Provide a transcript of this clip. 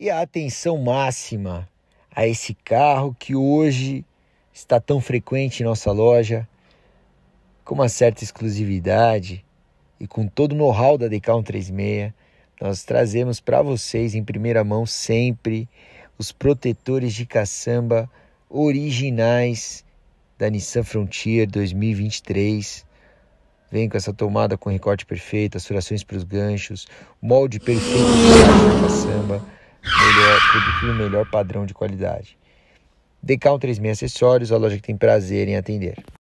e a atenção máxima a esse carro que hoje está tão frequente em nossa loja, com uma certa exclusividade e com todo o know-how da Decal 36, nós trazemos para vocês em primeira mão sempre os protetores de caçamba originais da Nissan Frontier 2023. Vem com essa tomada com recorte perfeito, as furações para os ganchos, molde perfeito para caçamba produto do melhor padrão de qualidade. Decal 36 Acessórios, a loja que tem prazer em atender.